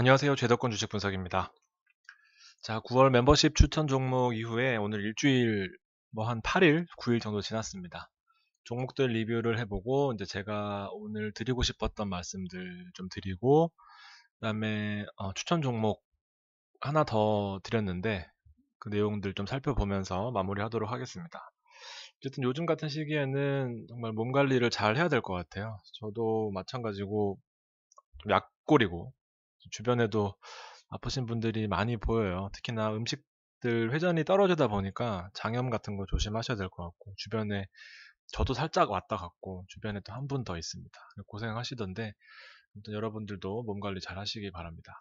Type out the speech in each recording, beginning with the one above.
안녕하세요. 제도권 주식 분석입니다. 자, 9월 멤버십 추천 종목 이후에 오늘 일주일 뭐 한 8일, 9일 정도 지났습니다. 종목들 리뷰를 해보고 이제 제가 오늘 드리고 싶었던 말씀들 좀 드리고 그다음에 어, 추천 종목 하나 더 드렸는데 그 내용들 좀 살펴보면서 마무리하도록 하겠습니다. 어쨌든 요즘 같은 시기에는 정말 몸 관리를 잘 해야 될 것 같아요. 저도 마찬가지고 약골이고 주변에도 아프신 분들이 많이 보여요. 특히나 음식들 회전이 떨어지다 보니까 장염 같은 거 조심하셔야 될 것 같고 주변에 저도 살짝 왔다 갔고 주변에 또한분 더 있습니다. 고생하시던데 여러분들도 몸 관리 잘 하시기 바랍니다.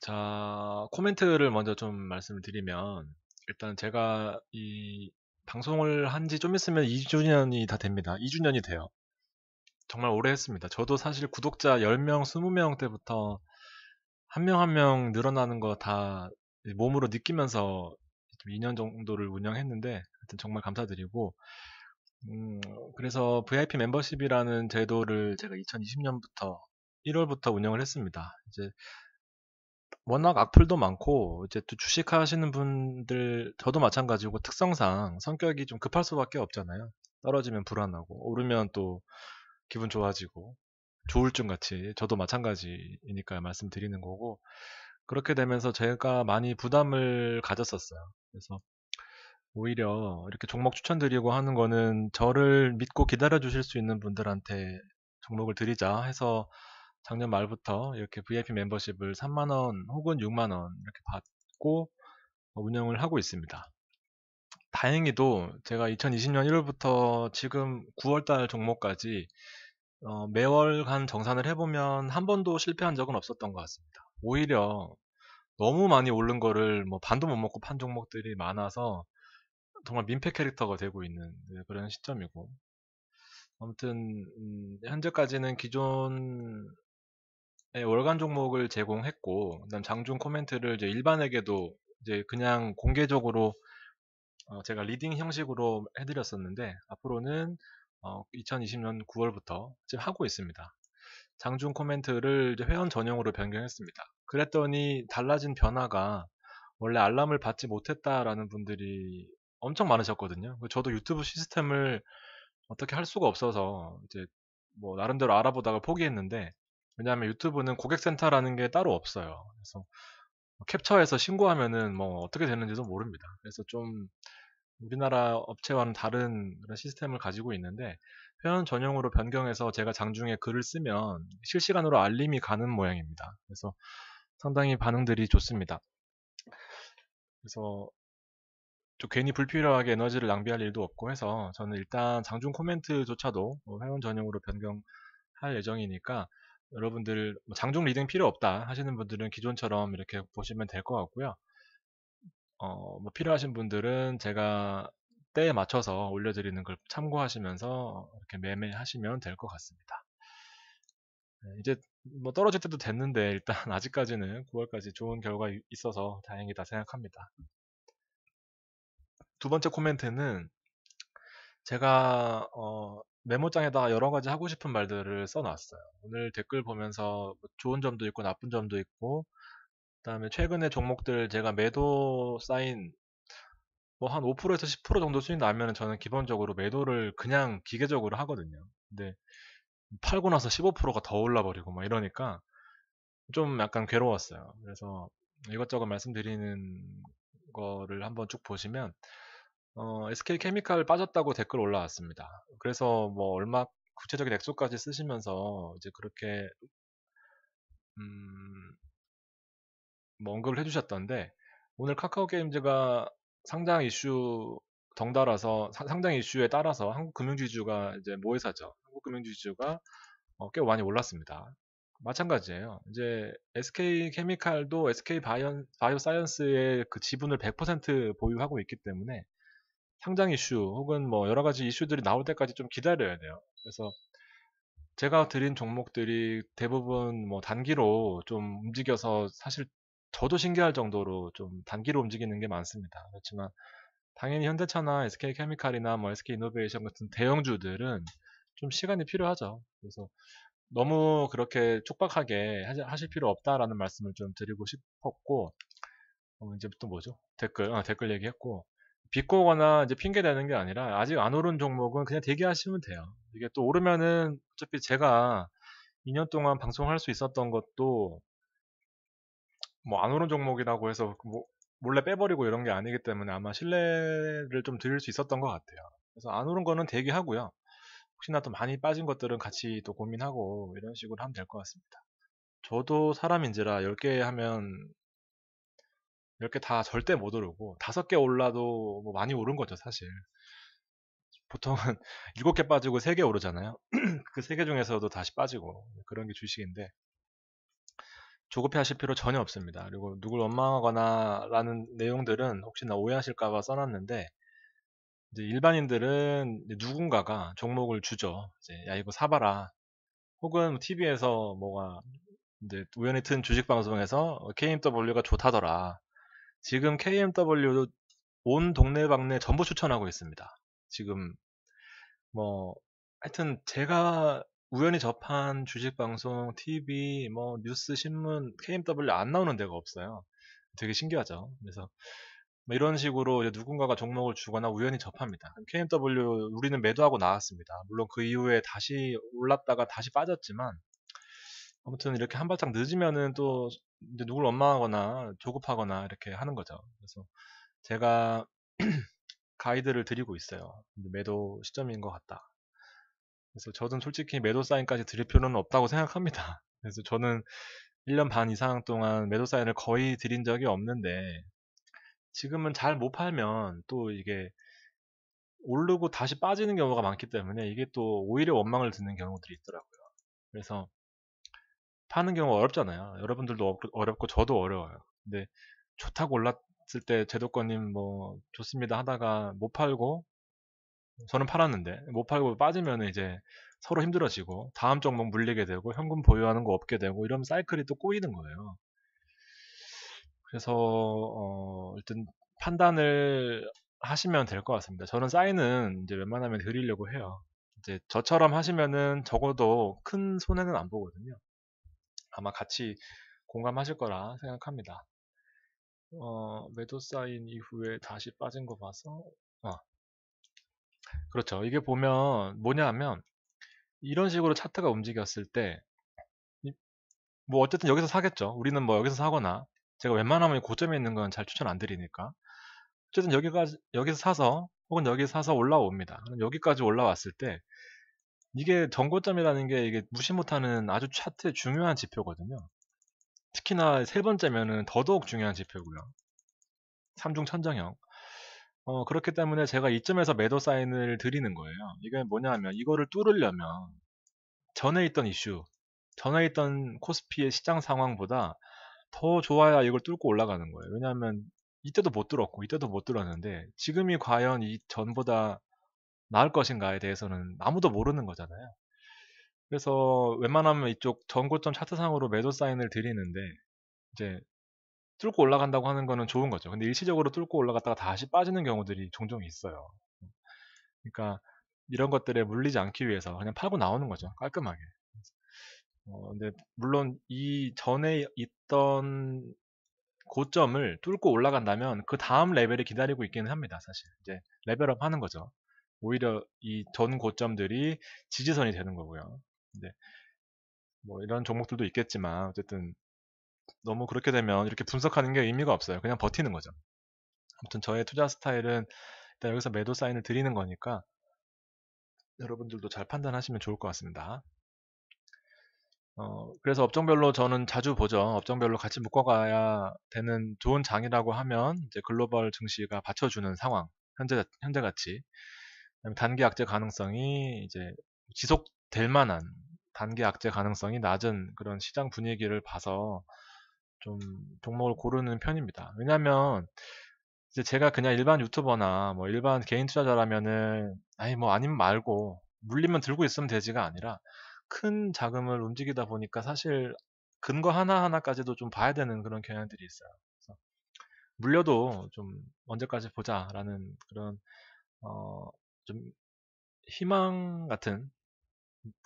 자, 코멘트를 먼저 좀 말씀을 드리면 일단 제가 이 방송을 한 지 좀 있으면 2주년이 다 됩니다. 2주년이 돼요. 정말 오래 했습니다. 저도 사실 구독자 10명, 20명 때부터 한 명 한 명 늘어나는 거 다 몸으로 느끼면서 2년 정도를 운영했는데 하여튼 정말 감사드리고 음, 그래서 VIP 멤버십이라는 제도를 제가 2020년부터 1월부터 운영을 했습니다. 이제 워낙 악플도 많고 이제 또 주식하시는 분들 저도 마찬가지고 특성상 성격이 좀 급할 수밖에 없잖아요. 떨어지면 불안하고 오르면 또 기분 좋아지고 조울증 같이 저도 마찬가지이니까 말씀드리는 거고 그렇게 되면서 제가 많이 부담을 가졌었어요. 그래서 오히려 이렇게 종목 추천드리고 하는 거는 저를 믿고 기다려 주실 수 있는 분들한테 종목을 드리자 해서 작년 말부터 이렇게 VIP 멤버십을 3만 원 혹은 6만 원 이렇게 받고 운영을 하고 있습니다. 다행히도 제가 2020년 1월부터 지금 9월달 종목까지 어, 매월간 정산을 해보면 한 번도 실패한 적은 없었던 것 같습니다. 오히려 너무 많이 오른 거를 뭐 반도 못 먹고 판 종목들이 많아서 정말 민폐 캐릭터가 되고 있는 네, 그런 시점이고 아무튼 음, 현재까지는 기존 월간 종목을 제공했고 그다음 장중 코멘트를 이제 일반에게도 이제 그냥 공개적으로 어, 제가 리딩 형식으로 해드렸었는데 앞으로는 어, 2020년 9월부터 지금 하고 있습니다. 장중 코멘트를 회원 전용으로 변경했습니다. 그랬더니 달라진 변화가 원래 알람을 받지 못했다라는 분들이 엄청 많으셨거든요. 저도 유튜브 시스템을 어떻게 할 수가 없어서 이제 뭐 나름대로 알아보다가 포기했는데 왜냐하면 유튜브는 고객센터라는 게 따로 없어요. 그래서 캡처해서 신고하면은 뭐 어떻게 되는지도 모릅니다. 그래서 좀 우리나라 업체와는 다른 그런 시스템을 가지고 있는데 회원 전용으로 변경해서 제가 장중에 글을 쓰면 실시간으로 알림이 가는 모양입니다. 그래서 상당히 반응들이 좋습니다. 그래서 또 괜히 불필요하게 에너지를 낭비할 일도 없고 해서 저는 일단 장중 코멘트조차도 뭐 회원 전용으로 변경할 예정이니까 여러분들 뭐 장중 리딩 필요 없다 하시는 분들은 기존처럼 이렇게 보시면 될 것 같고요. 어, 뭐 필요하신 분들은 제가 때에 맞춰서 올려드리는 걸 참고하시면서 이렇게 매매하시면 될 것 같습니다. 네, 이제 뭐 떨어질 때도 됐는데 일단 아직까지는 9월까지 좋은 결과 있어서 다행이다 생각합니다. 두 번째 코멘트는 제가 어, 메모장에다가 여러 가지 하고 싶은 말들을 써놨어요. 오늘 댓글 보면서 뭐 좋은 점도 있고 나쁜 점도 있고 그다음에 최근에 종목들 제가 매도 사인 뭐 한 5%에서 10% 정도 수익 나면 저는 기본적으로 매도를 그냥 기계적으로 하거든요. 근데 팔고 나서 15%가 더 올라버리고 막 이러니까 좀 약간 괴로웠어요. 그래서 이것저것 말씀드리는 거를 한번 쭉 보시면 어, SK 케미칼 빠졌다고 댓글 올라왔습니다. 그래서 뭐 얼마 구체적인 액수까지 쓰시면서 이제 그렇게 음, 뭐 언급을 해주셨던데 오늘 카카오 게임즈가 상장 이슈 덩달아서 상장 이슈에 따라서 한국 금융지주가 이제 모회사죠. 한국 금융지주가 어, 꽤 많이 올랐습니다. 마찬가지예요. 이제 SK 케미칼도 SK 바이오, 바이오 사이언스의 그 지분을 100% 보유하고 있기 때문에 상장 이슈 혹은 뭐 여러 가지 이슈들이 나올 때까지 좀 기다려야 돼요. 그래서 제가 드린 종목들이 대부분 뭐 단기로 좀 움직여서 사실 저도 신기할 정도로 좀 단기로 움직이는 게 많습니다. 그렇지만 당연히 현대차나 SK 케미칼이나 뭐 SK 이노베이션 같은 대형주들은 좀 시간이 필요하죠. 그래서 너무 그렇게 촉박하게 하실 필요 없다라는 말씀을 좀 드리고 싶었고 어, 이제부터 뭐죠? 댓글 아, 댓글 얘기했고 비꼬거나 이제 핑계 대는 게 아니라 아직 안 오른 종목은 그냥 대기하시면 돼요. 이게 또 오르면은 어차피 제가 2년 동안 방송할 수 있었던 것도 뭐안 오른 종목이라고 해서 그 뭐 몰래 빼버리고 이런 게 아니기 때문에 아마 신뢰를 좀 드릴 수 있었던 것 같아요. 그래서 안 오른 거는 대기하고요. 혹시나 또 많이 빠진 것들은 같이 또 고민하고 이런 식으로 하면 될 것 같습니다. 저도 사람인지라 10개 하면 10개 다 절대 못 오르고 5개 올라도 뭐 많이 오른 거죠, 사실. 보통은 7개 빠지고 3개 오르잖아요. 그 3개 중에서도 다시 빠지고 그런 게 주식인데 조급해 하실 필요 전혀 없습니다. 그리고 누굴 원망하거나 라는 내용들은 혹시나 오해하실까봐 써놨는데, 이제 일반인들은 누군가가 종목을 주죠. 이제 야, 이거 사봐라. 혹은 TV에서 뭐가 이제 우연히 튼 주식 방송에서 KMW가 좋다더라. 지금 KMW 온 동네방네 전부 추천하고 있습니다. 지금 뭐 하여튼 제가 우연히 접한 주식 방송, TV, 뭐 뉴스, 신문, KMW 안 나오는 데가 없어요. 되게 신기하죠. 그래서 뭐 이런 식으로 누군가가 종목을 주거나 우연히 접합니다. KMW 우리는 매도하고 나왔습니다. 물론 그 이후에 다시 올랐다가 다시 빠졌지만 아무튼 이렇게 한 발짝 늦으면은 또 이제 누굴 원망하거나 조급하거나 이렇게 하는 거죠. 그래서 제가 가이드를 드리고 있어요. 매도 시점인 것 같다. 그래서 저는 솔직히 매도 사인까지 드릴 필요는 없다고 생각합니다. 그래서 저는 1년 반 이상 동안 매도 사인을 거의 드린 적이 없는데 지금은 잘 못 팔면 또 이게 오르고 다시 빠지는 경우가 많기 때문에 이게 또 오히려 원망을 듣는 경우들이 있더라고요. 그래서 파는 경우 어렵잖아요. 여러분들도 어렵고 저도 어려워요. 근데 좋다고 올랐을 때 제도권님 뭐 좋습니다 하다가 못 팔고 저는 팔았는데 못 팔고 빠지면 이제 서로 힘들어지고 다음 종목 물리게 되고 현금 보유하는 거 없게 되고 이런 사이클이 또 꼬이는 거예요. 그래서 어, 일단 판단을 하시면 될 것 같습니다. 저는 사인은 이제 웬만하면 드리려고 해요. 이제 저처럼 하시면은 적어도 큰 손해는 안 보거든요. 아마 같이 공감하실 거라 생각합니다. 어, 매도 사인 이후에 다시 빠진 거 봐서 아, 그렇죠. 이게 보면 뭐냐 하면 이런 식으로 차트가 움직였을 때 뭐 어쨌든 여기서 사겠죠. 우리는 뭐 여기서 사거나 제가 웬만하면 고점에 있는 건 잘 추천 안 드리니까 어쨌든 여기까지 여기서 사서 혹은 여기 사서 올라옵니다. 여기까지 올라왔을 때 이게 정고점이라는 게 이게 무시 못하는 아주 차트의 중요한 지표거든요. 특히나 세 번째면은 더더욱 중요한 지표고요. 삼중 천정형. 어, 그렇기 때문에 제가 이점에서 매도 사인을 드리는 거예요. 이게 뭐냐 면 이거를 뚫으려면 전에 있던 이슈, 전에 있던 코스피의 시장 상황보다 더 좋아야 이걸 뚫고 올라가는 거예요. 왜냐하면 이때도 못 뚫었고 이때도 못 뚫었는데 지금이 과연 이 전보다 나을 것인가에 대해서는 아무도 모르는 거잖아요. 그래서 웬만하면 이쪽 전고점 차트상으로 매도 사인을 드리는데 이제 뚫고 올라간다고 하는 거는 좋은 거죠. 근데 일시적으로 뚫고 올라갔다가 다시 빠지는 경우들이 종종 있어요. 그러니까 이런 것들에 물리지 않기 위해서 그냥 팔고 나오는 거죠. 깔끔하게. 어, 근데 물론 이 전에 있던 고점을 뚫고 올라간다면 그 다음 레벨이 기다리고 있기는 합니다. 사실 이제 레벨업 하는 거죠. 오히려 이 전 고점들이 지지선이 되는 거고요. 근데 뭐 이런 종목들도 있겠지만 어쨌든 너무 그렇게 되면 이렇게 분석하는 게 의미가 없어요. 그냥 버티는 거죠. 아무튼 저의 투자 스타일은 일단 여기서 매도 사인을 드리는 거니까 여러분들도 잘 판단하시면 좋을 것 같습니다. 어, 그래서 업종별로 저는 자주 보죠. 업종별로 같이 묶어가야 되는 좋은 장이라고 하면 이제 글로벌 증시가 받쳐주는 상황, 현재 현재 같이 단기 악재 가능성이 이제 지속될 만한 단기 악재 가능성이 낮은 그런 시장 분위기를 봐서 좀 종목을 고르는 편입니다. 왜냐면 하 이제 제가 그냥 일반 유튜버나 뭐 일반 개인 투자자라면은 아니 뭐 아니면 말고 물리면 들고 있으면 되지가 아니라 큰 자금을 움직이다 보니까 사실 근거 하나하나까지도 좀 봐야 되는 그런 경향들이 있어요. 그래서 물려도 좀 언제까지 보자라는 그런 어좀 희망 같은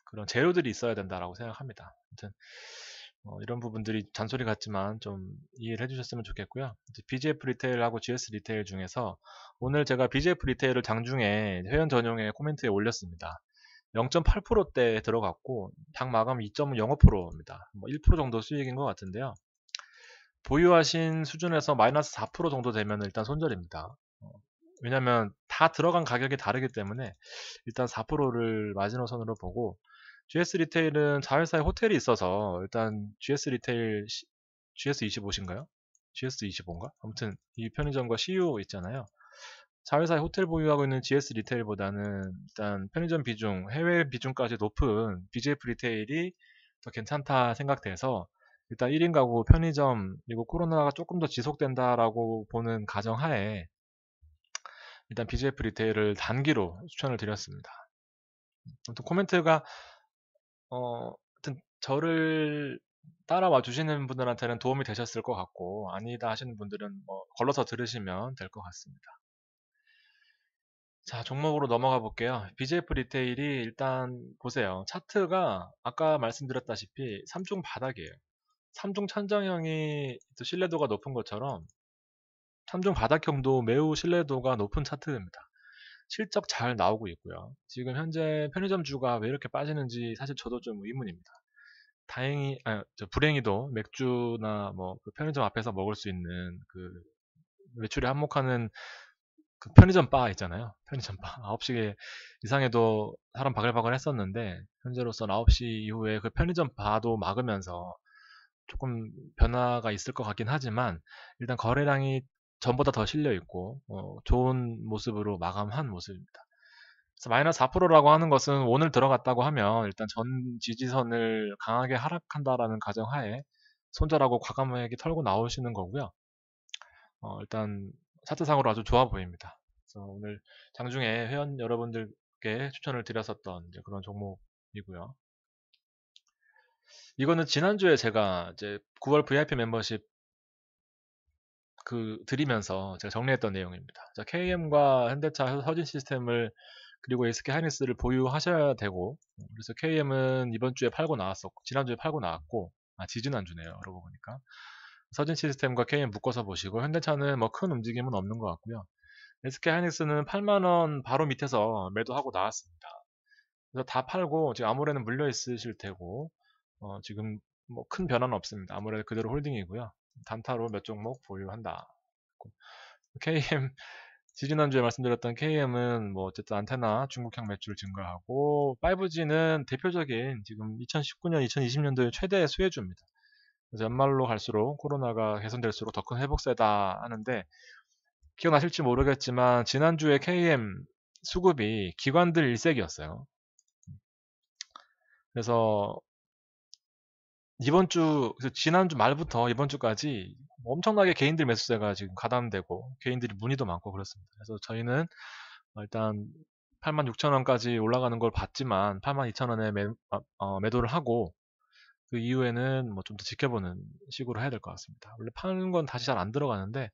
그런 재료들이 있어야 된다라고 생각합니다. 아무튼 어, 이런 부분들이 잔소리 같지만 좀 이해를 해주셨으면 좋겠고요. BGF 리테일하고 GS 리테일 중에서 오늘 제가 BGF 리테일을 장중에 회원 전용의 코멘트에 올렸습니다. 0.8%대 들어갔고 당 마감 2.05%입니다. 뭐 1% 정도 수익인 것 같은데요. 보유하신 수준에서 마이너스 4% 정도 되면 일단 손절입니다. 어, 왜냐면 하다 들어간 가격이 다르기 때문에 일단 4%를 마지노선으로 보고 GS 리테일은 자회사에 호텔이 있어서 일단 GS 리테일 g s 2 5인가요 GS25인가? 아무튼 이 편의점과 CU 있잖아요. 자회사의 호텔 보유하고 있는 GS 리테일보다는 일단 편의점 비중, 해외 비중까지 높은 BJF 리테일이 더 괜찮다 생각돼서 일단 1인 가구 편의점 그리고 코로나가 조금 더 지속된다라고 보는 가정하에 일단 BJF 리테일을 단기로 추천을 드렸습니다. 아무튼 코멘트가 어, 하여튼 저를 따라와 주시는 분들한테는 도움이 되셨을 것 같고 아니다 하시는 분들은 뭐 걸러서 들으시면 될 것 같습니다. 자 종목으로 넘어가 볼게요. BJF 리테일이 일단 보세요. 차트가 아까 말씀드렸다시피 3중 바닥이에요. 3중 천장형이 신뢰도가 높은 것처럼 3중 바닥형도 매우 신뢰도가 높은 차트입니다. 실적 잘 나오고 있고요. 지금 현재 편의점 주가 왜 이렇게 빠지는지 사실 저도 좀 의문입니다. 다행히, 아, 불행히도 맥주나 뭐 그 편의점 앞에서 먹을 수 있는 그 매출이 한몫하는 그 편의점 바 있잖아요. 편의점 바. 9시 이상에도 사람 바글바글 했었는데, 현재로선 9시 이후에 그 편의점 바도 막으면서 조금 변화가 있을 것 같긴 하지만, 일단 거래량이 전보다 더 실려 있고 어, 좋은 모습으로 마감한 모습입니다. 그래서 마이너스 4%라고 하는 것은 오늘 들어갔다고 하면 일단 전 지지선을 강하게 하락한다라는 가정하에 손절하고 과감하게 털고 나오시는 거고요. 어, 일단 차트상으로 아주 좋아 보입니다. 그래서 오늘 장중에 회원 여러분들께 추천을 드렸었던 그런 종목이고요. 이거는 지난주에 제가 이제 9월 VIP 멤버십 그 드리면서 제가 정리했던 내용입니다. 자, KM과 현대차 서진 시스템을 그리고 SK 하이닉스를 보유하셔야 되고 그래서 KM은 이번 주에 팔고 나왔었고 지난주에 팔고 나왔고 아 지지난주네요. 그러고 보니까 서진 시스템과 KM 묶어서 보시고 현대차는 뭐 큰 움직임은 없는 것 같고요. SK 하이닉스는 8만 원 바로 밑에서 매도하고 나왔습니다. 그래서 다 팔고 지금 아무래는 물려 있으실 테고 어, 지금 뭐 큰 변화는 없습니다. 아무래도 그대로 홀딩이고요. 단타로 몇 종목 보유한다. KM 지지난주에 말씀드렸던 KM은 뭐 어쨌든 안테나 중국형 매출 증가하고 5G는 대표적인 지금 2019년, 2020년도의 최대 수혜주입니다. 연말로 갈수록 코로나가 개선될수록 더 큰 회복세다 하는데 기억나실지 모르겠지만 지난주에 KM 수급이 기관들 일색이었어요. 그래서 이번 주 지난주 말부터 이번 주까지 엄청나게 개인들 매수세가 지금 가담되고 개인들이 문의도 많고 그렇습니다. 그래서 저희는 어, 일단 86,000원까지 올라가는 걸 봤지만 82,000원에 매, 어, 어, 매도를 하고 그 이후에는 뭐 좀 더 지켜보는 식으로 해야 될 것 같습니다. 원래 파는 건 다시 잘 안 들어가는데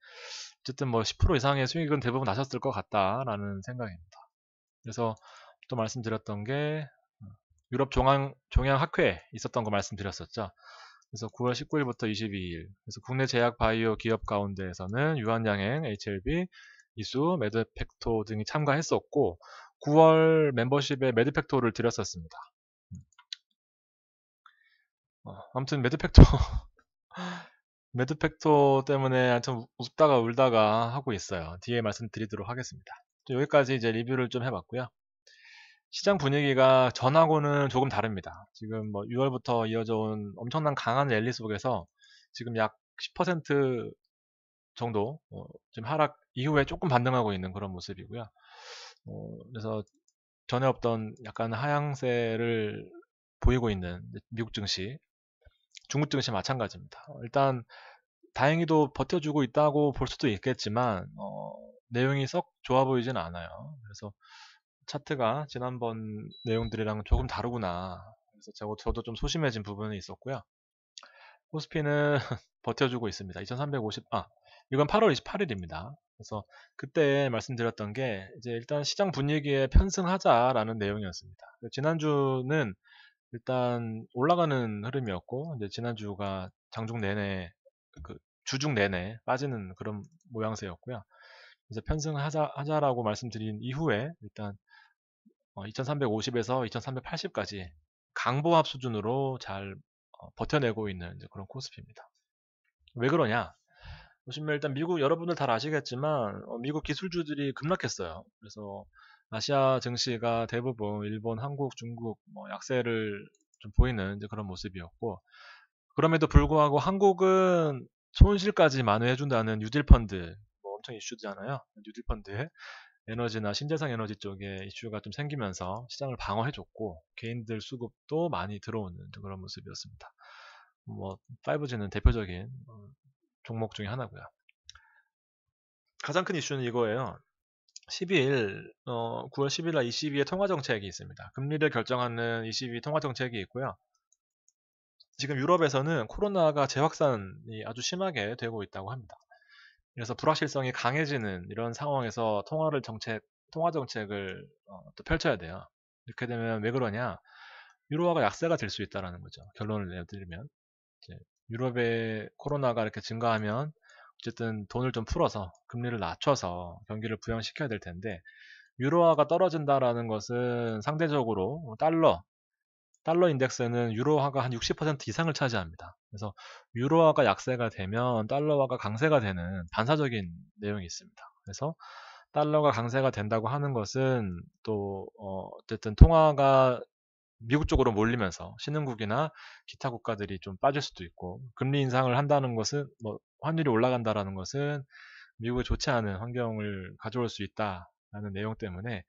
어쨌든 뭐 10% 이상의 수익은 대부분 나셨을 것 같다라는 생각입니다. 그래서 또 말씀드렸던 게 유럽 종양, 종양학회 에 있었던 거 말씀드렸었죠. 그래서 9월 19일부터 22일 그래서 국내 제약 바이오 기업 가운데에서는 유한양행, HLB, 이수, 매드팩토 등이 참가했었고 9월 멤버십에 매드팩토를 드렸었습니다. 음. 어, 아무튼 매드팩토 매드팩토 때문에 참 웃다가 울다가 하고 있어요. 뒤에 말씀드리도록 하겠습니다. 여기까지 이제 리뷰를 좀 해봤고요. 시장 분위기가 전하고는 조금 다릅니다. 지금 뭐 6월부터 이어져 온 엄청난 강한 랠리 속에서 지금 약 10% 정도 어, 지금 하락 이후에 조금 반등하고 있는 그런 모습이고요. 어, 그래서 전에 없던 약간 하향세를 보이고 있는 미국 증시, 중국 증시 마찬가지입니다. 어, 일단 다행히도 버텨주고 있다고 볼 수도 있겠지만 어, 내용이 썩 좋아 보이진 않아요. 그래서 차트가 지난번 내용들이랑 조금 다르구나. 그래서 저, 저도 좀 소심해진 부분이 있었고요. 코스피는 버텨주고 있습니다. 2350, 아, 이건 8월 28일입니다. 그래서 그때 말씀드렸던 게 이제 일단 시장 분위기에 편승하자라는 내용이었습니다. 지난주는 일단 올라가는 흐름이었고 이제 지난주가 장중 내내 그 주중 내내 빠지는 그런 모양새였고요. 그래서 편승하자 하자라고 말씀드린 이후에 일단 2350에서 어, 2380까지 강보합 수준으로 잘 어, 버텨내고 있는 그런 코스피입니다. 왜 그러냐? 보시면 일단 미국 여러분들 다 아시겠지만 어, 미국 기술주들이 급락했어요. 그래서 아시아 증시가 대부분 일본, 한국, 중국 뭐 약세를 좀 보이는 그런 모습이었고 그럼에도 불구하고 한국은 손실까지 만회해준다는 뉴딜 펀드 뭐 엄청 이슈잖아요. 뉴딜 펀드에 에너지나 신재생 에너지 쪽에 이슈가 좀 생기면서 시장을 방어해줬고 개인들 수급도 많이 들어오는 그런 모습이었습니다. 뭐 5G는 대표적인 어, 종목 중의 하나고요. 가장 큰 이슈는 이거예요. 12일 어, 9월 10일 날 ECB의 통화 정책이 있습니다. 금리를 결정하는 ECB 통화 정책이 있고요. 지금 유럽에서는 코로나가 재확산이 아주 심하게 되고 있다고 합니다. 그래서 불확실성이 강해지는 이런 상황에서 통화를 정책, 통화 정책을 어, 또 펼쳐야 돼요. 이렇게 되면 왜 그러냐? 유로화가 약세가 될 수 있다라는 거죠. 결론을 내드리면 유럽의 코로나가 이렇게 증가하면 어쨌든 돈을 좀 풀어서 금리를 낮춰서 경기를 부양시켜야 될 텐데 유로화가 떨어진다라는 것은 상대적으로 달러 달러 인덱스는 유로화가 한 60% 이상을 차지합니다. 그래서 유로화가 약세가 되면 달러화가 강세가 되는 반사적인 내용이 있습니다. 그래서 달러가 강세가 된다고 하는 것은 또 어, 쨌든 통화가 미국 쪽으로 몰리면서 신흥국이나 기타 국가들이 좀 빠질 수도 있고 금리 인상을 한다는 것은 뭐 환율이 올라간다라는 것은 미국에 좋지 않은 환경을 가져올 수 있다라는 내용 때문에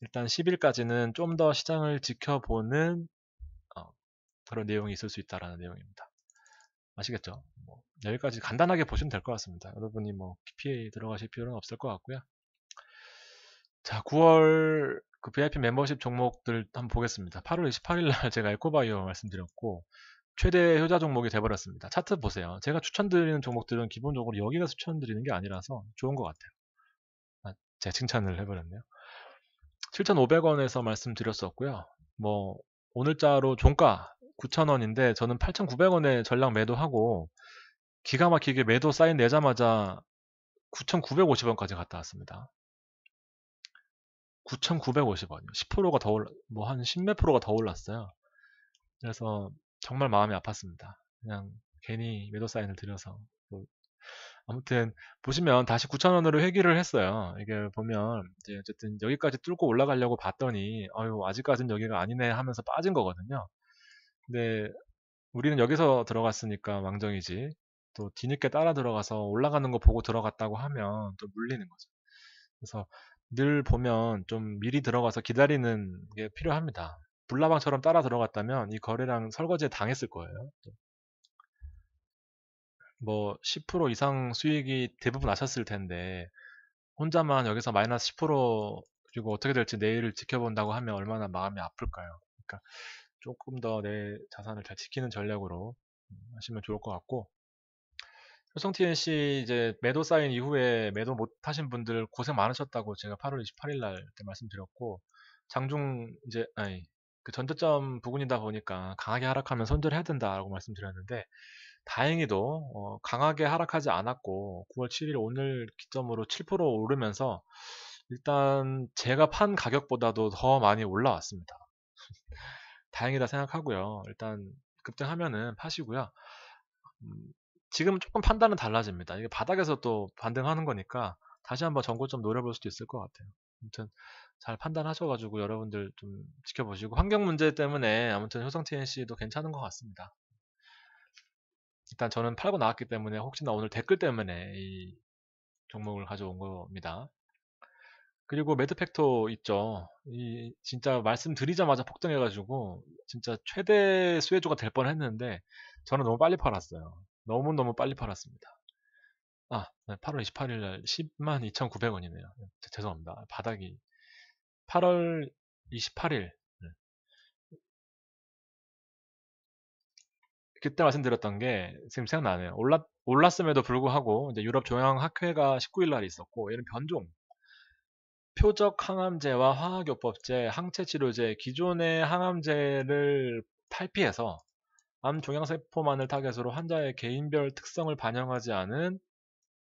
일단 10일까지는 좀 더 시장을 지켜보는 그런 내용이 있을 수 있다라는 내용입니다. 아시겠죠? 뭐 여기까지 간단하게 보시면 될 것 같습니다. 여러분이 뭐 PPA 들어가실 필요는 없을 것 같고요. 자, 9월 그 VIP 멤버십 종목들 한번 보겠습니다. 8월 28일 날 제가 에코바이오 말씀드렸고 최대 효자 종목이 돼버렸습니다. 차트 보세요. 제가 추천드리는 종목들은 기본적으로 여기가 추천드리는 게 아니라서 좋은 것 같아요. 아, 제가 칭찬을 해버렸네요. 7,500원에서 말씀드렸었고요. 뭐 오늘자로 종가 9,000원인데 저는 8,900원에 전량 매도하고 기가 막히게 매도 사인 내자마자 9,950원까지 갔다 왔습니다. 9,950원이요. 10%가 더 올라, 뭐 한 10몇 프로가 더 올랐어요. 그래서 정말 마음이 아팠습니다. 그냥 괜히 매도 사인을 드려서. 뭐 아무튼 보시면 다시 9,000원으로 회귀를 했어요. 이게 보면 이제 어쨌든 여기까지 뚫고 올라가려고 봤더니 아유 아직까지는 여기가 아니네 하면서 빠진 거거든요. 근데 네. 우리는 여기서 들어갔으니까 왕정이지. 또 뒤늦게 따라 들어가서 올라가는 거 보고 들어갔다고 하면 또 물리는 거죠. 그래서 늘 보면 좀 미리 들어가서 기다리는 게 필요합니다. 불나방처럼 따라 들어갔다면 이 거래량 설거지에 당했을 거예요. 뭐 10% 이상 수익이 대부분 나셨을 텐데 혼자만 여기서 마이너스 10% 그리고 어떻게 될지 내일을 지켜본다고 하면 얼마나 마음이 아플까요? 그러니까 조금 더 내 자산을 잘 지키는 전략으로 음, 하시면 좋을 것 같고 효성 TNC 이제 매도 사인 이후에 매도 못 하신 분들 고생 많으셨다고 제가 8월 28일 날때 말씀드렸고 장중 이제 아니 그 전저점 부근이다 보니까 강하게 하락하면 손절해야 된다라고 말씀드렸는데 다행히도 어 강하게 하락하지 않았고 9월 7일 오늘 기점으로 7% 오르면서 일단 제가 판 가격보다도 더 많이 올라왔습니다. 다행이다 생각하고요. 일단 급등하면은 파시고요. 음, 지금 조금 판단은 달라집니다. 이게 바닥에서 또 반등하는 거니까 다시 한번 전고점 노려볼 수도 있을 것 같아요. 아무튼 잘 판단하셔가지고 여러분들 좀 지켜보시고 환경 문제 때문에 아무튼 효성 TNC도 괜찮은 것 같습니다. 일단 저는 팔고 나왔기 때문에 혹시나 오늘 댓글 때문에 이 종목을 가져온 겁니다. 그리고 매드팩토 있죠. 이 진짜 말씀드리자마자 폭등해가지고 진짜 최대 수혜주가 될 뻔했는데 저는 너무 빨리 팔았어요. 너무 너무 빨리 팔았습니다. 아, 8월 28일 날 10만 2,900원이네요. 죄송합니다. 바닥이 8월 28일 그때 말씀드렸던 게 지금 생각나네요. 올랐, 올랐음에도 불구하고 이제 유럽 조향학회가 19일 날 있었고 이런 변종 표적 항암제와 화학요법제, 항체치료제, 기존의 항암제를 탈피해서 암 종양세포만을 타겟으로 환자의 개인별 특성을 반영하지 않은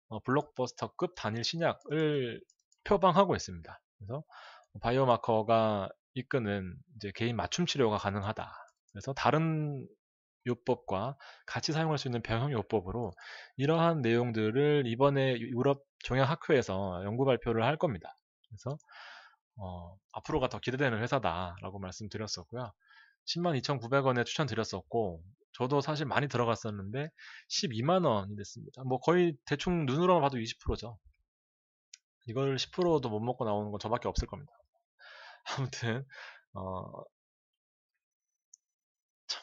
어, 블록버스터급 단일 신약을 표방하고 있습니다. 그래서 바이오마커가 이끄는 이제 개인 맞춤 치료가 가능하다. 그래서 다른 요법과 같이 사용할 수 있는 병형 요법으로 이러한 내용들을 이번에 유럽 종양학회에서 연구 발표를 할 겁니다. 그래서 어, 앞으로가 더 기대되는 회사다라고 말씀드렸었고요. 102,900원에 만 추천드렸었고 저도 사실 많이 들어갔었는데 12만 원이 됐습니다. 뭐 거의 대충 눈으로만 봐도 20%죠. 이걸 10%도 못 먹고 나오는 건 저밖에 없을 겁니다. 아무튼 어, 참,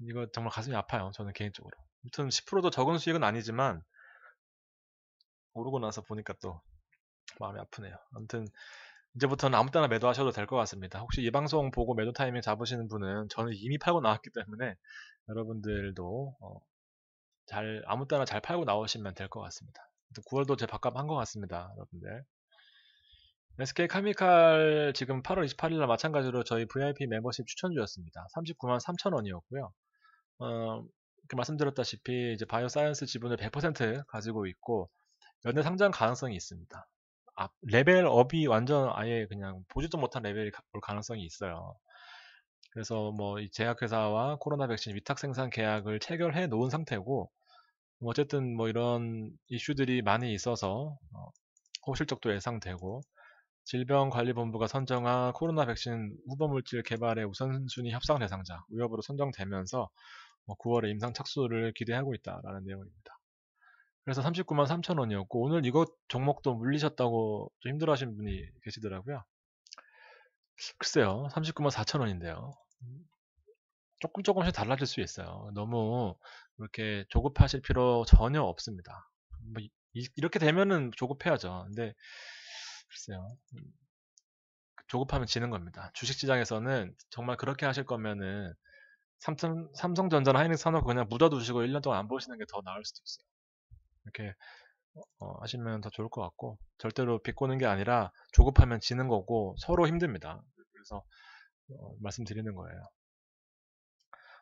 이거 정말 가슴이 아파요. 저는 개인적으로. 아무튼 10%도 적은 수익은 아니지만 오르고 나서 보니까 또 마음이 아프네요. 아무튼 이제부터는 아무 때나 매도하셔도 될 것 같습니다. 혹시 이 방송 보고 매도 타이밍 잡으시는 분은 저는 이미 팔고 나왔기 때문에 여러분들도 어잘 아무 때나 잘 팔고 나오시면 될 것 같습니다. 9월도 제 밥값 한 것 같습니다, 여러분들. SK 카미칼 지금 8월 28일날 마찬가지로 저희 VIP 멤버십 추천주였습니다. 39만 3천 원이었고요. 어, 말씀드렸다시피 이제 바이오사이언스 지분을 100% 가지고 있고 연내 상장 가능성이 있습니다. 아, 레벨업이 완전 아예 그냥 보지도 못한 레벨이 올 가능성이 있어요. 그래서 뭐 제약회사와 코로나 백신 위탁 생산 계약을 체결해 놓은 상태고 뭐 어쨌든 뭐 이런 이슈들이 많이 있어서 어, 호실적도 예상되고 질병관리본부가 선정한 코로나 백신 후보물질 개발의 우선순위 협상 대상자 위협으로 선정되면서 9월에 뭐 임상 착수를 기대하고 있다라는 내용입니다. 그래서 39만 3천 원이었고 오늘 이것 종목도 물리셨다고 좀 힘들어하시는 분이 계시더라고요. 글쎄요, 39만 4천 원인데요. 조금 조금씩 달라질 수 있어요. 너무 이렇게 조급하실 필요 전혀 없습니다. 뭐 이, 이렇게 되면은 조급해야죠. 근데 글쎄요. 음, 조급하면 지는 겁니다. 주식시장에서는 정말 그렇게 하실 거면은 삼성, 전자나 하이닉스 산업 그냥 묻어두시고 1년 동안 안 보시는 게 더 나을 수도 있어요. 이렇게 어, 어, 하시면 더 좋을 것 같고 절대로 비꼬는 게 아니라 조급하면 지는 거고 서로 힘듭니다. 그래서 어, 말씀드리는 거예요.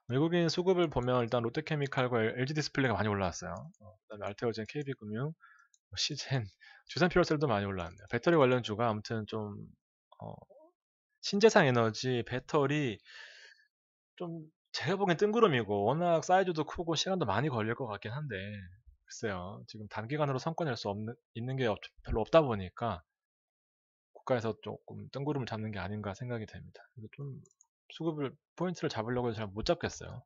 외국인 수급을 보면 일단 롯데케미칼과 LG 디스플레이가 많이 올라왔어요. 어, 그다음에 알테오젠, KB금융, 뭐 시젠, 주산피로셀도 많이 올라왔네요. 배터리 관련주가 아무튼 좀 어, 신재생 에너지, 배터리 좀 제가 보기엔 뜬구름이고 워낙 사이즈도 크고 시간도 많이 걸릴 것 같긴 한데 글쎄요. 지금 단기간으로 성과낼 수 없는, 있는 게 없, 별로 없다 보니까 국가에서 조금 뜬구름을 잡는 게 아닌가 생각이 됩니다. 좀 수급을, 포인트를 잡으려고 잘 못 잡겠어요.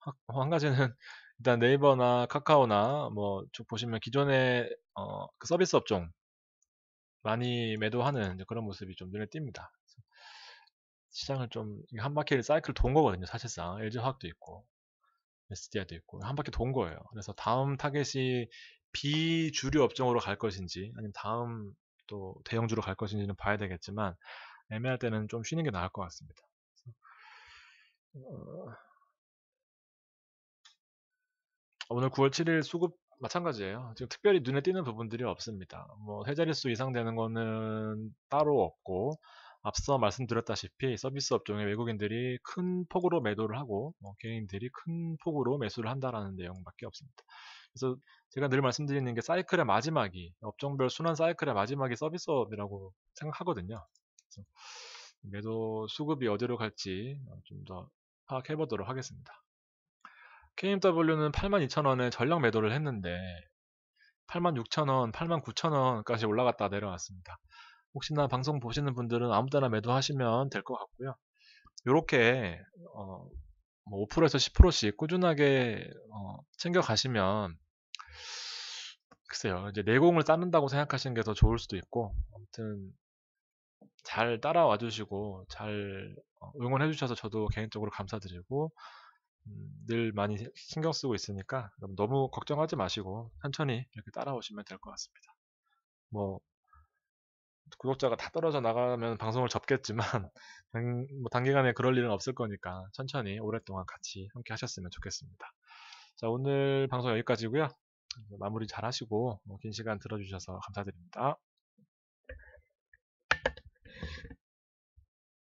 한 어, 가지는 일단 네이버나 카카오나 뭐쭉 보시면 기존의 어, 그 서비스 업종 많이 매도하는 그런 모습이 좀 눈에 띕니다. 시장을 좀 한 바퀴를 사이클 돈 거거든요, 사실상 LG 화학도 있고 SDI도 있고 한 바퀴 돈 거예요. 그래서 다음 타겟이 비주류 업종으로 갈 것인지 아니면 다음 또 대형주로 갈 것인지는 봐야 되겠지만 애매할 때는 좀 쉬는 게 나을 것 같습니다. 어, 오늘 9월 7일 수급 마찬가지예요. 지금 특별히 눈에 띄는 부분들이 없습니다. 뭐세 자릿수 이상 되는 거는 따로 없고 앞서 말씀드렸다시피 서비스 업종에 외국인들이 큰 폭으로 매도를 하고 어, 개인들이 큰 폭으로 매수를 한다라는 내용밖에 없습니다. 그래서 제가 늘 말씀드리는 게 사이클의 마지막이 업종별 순환 사이클의 마지막이 서비스업이라고 생각하거든요. 매도 수급이 어디로 갈지 좀 더 파악해 보도록 하겠습니다. KMW는 82,000원에 전량 매도를 했는데 86,000원, 89,000원까지 올라갔다 내려왔습니다. 혹시나 방송 보시는 분들은 아무 때나 매도하시면 될 것 같고요. 이렇게 어, 뭐 5%에서 10%씩 꾸준하게 어, 챙겨 가시면 글쎄요 이제 내공을 쌓는다고 생각하시는 게 더 좋을 수도 있고 아무튼 잘 따라와 주시고 잘 어, 응원해 주셔서 저도 개인적으로 감사드리고 음, 늘 많이 신경 쓰고 있으니까 너무 걱정하지 마시고 천천히 이렇게 따라오시면 될 것 같습니다. 뭐 구독자가 다 떨어져 나가면 방송을 접겠지만 단, 뭐 단기간에 그럴 일은 없을 거니까 천천히 오랫동안 같이 함께 하셨으면 좋겠습니다. 자 오늘 방송 여기까지고요. 마무리 잘 하시고 뭐 긴 시간 들어주셔서 감사드립니다.